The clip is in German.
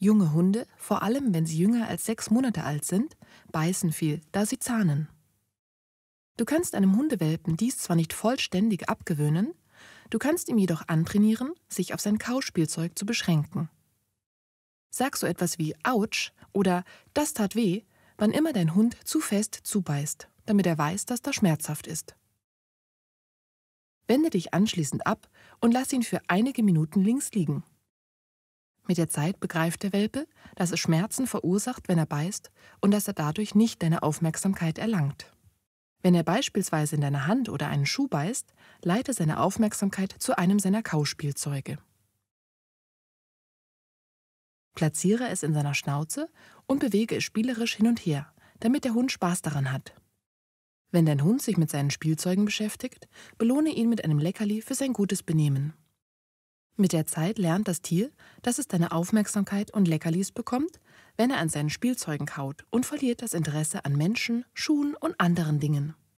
Junge Hunde, vor allem wenn sie jünger als sechs Monate alt sind, beißen viel, da sie zahnen. Du kannst einem Hundewelpen dies zwar nicht vollständig abgewöhnen, du kannst ihm jedoch antrainieren, sich auf sein Kauspielzeug zu beschränken. Sag so etwas wie Autsch oder Das tat weh, wann immer dein Hund zu fest zubeißt, damit er weiß, dass das schmerzhaft ist. Wende dich anschließend ab und lass ihn für einige Minuten links liegen. Mit der Zeit begreift der Welpe, dass es Schmerzen verursacht, wenn er beißt und dass er dadurch nicht deine Aufmerksamkeit erlangt. Wenn er beispielsweise in deine Hand oder einen Schuh beißt, leite seine Aufmerksamkeit zu einem seiner Kauspielzeuge. Platziere es in seiner Schnauze und bewege es spielerisch hin und her, damit der Hund Spaß daran hat. Wenn dein Hund sich mit seinen Spielzeugen beschäftigt, belohne ihn mit einem Leckerli für sein gutes Benehmen. Mit der Zeit lernt das Tier, dass es deine Aufmerksamkeit und Leckerlis bekommt, wenn er an seinen Spielzeugen kaut und verliert das Interesse an Menschen, Schuhen und anderen Dingen.